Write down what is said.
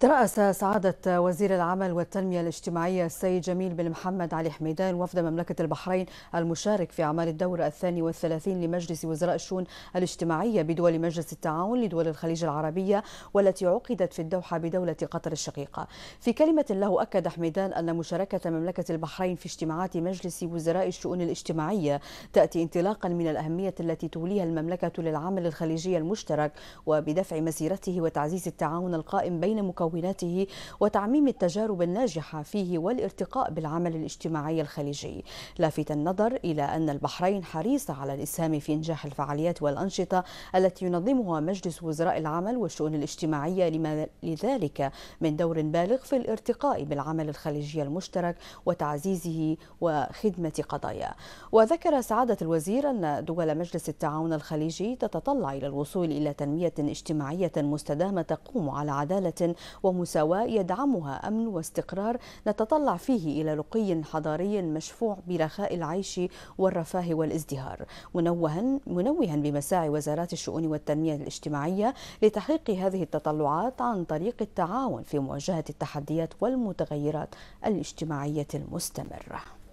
ترأس سعادة وزير العمل والتنمية الاجتماعية السيد جميل بن محمد علي حميدان وفد مملكة البحرين المشارك في أعمال الدور الثاني والثلاثين لمجلس وزراء الشؤون الاجتماعية بدول مجلس التعاون لدول الخليج العربية والتي عقدت في الدوحة بدولة قطر الشقيقة في كلمة له أكد حميدان أن مشاركة مملكة البحرين في اجتماعات مجلس وزراء الشؤون الاجتماعية تأتي انطلاقا من الأهمية التي توليها المملكة للعمل الخليجي المشترك وبدفع مسيرته وتعزيز التعاون القائم بين مكون مكوناته وتعميم التجارب الناجحة فيه والارتقاء بالعمل الاجتماعي الخليجي لافت النظر إلى أن البحرين حريصة على الإسهام في إنجاح الفعاليات والأنشطة التي ينظمها مجلس وزراء العمل والشؤون الاجتماعية لما لذلك من دور بالغ في الارتقاء بالعمل الخليجي المشترك وتعزيزه وخدمة قضايا وذكر سعادة الوزير أن دول مجلس التعاون الخليجي تتطلع إلى الوصول إلى تنمية اجتماعية مستدامة تقوم على عدالة ومساواة يدعمها أمن واستقرار نتطلع فيه إلى رقي حضاري مشفوع برخاء العيش والرفاه والازدهار منوها, منوها بمساعي وزارات الشؤون والتنمية الاجتماعية لتحقيق هذه التطلعات عن طريق التعاون في مواجهة التحديات والمتغيرات الاجتماعية المستمرة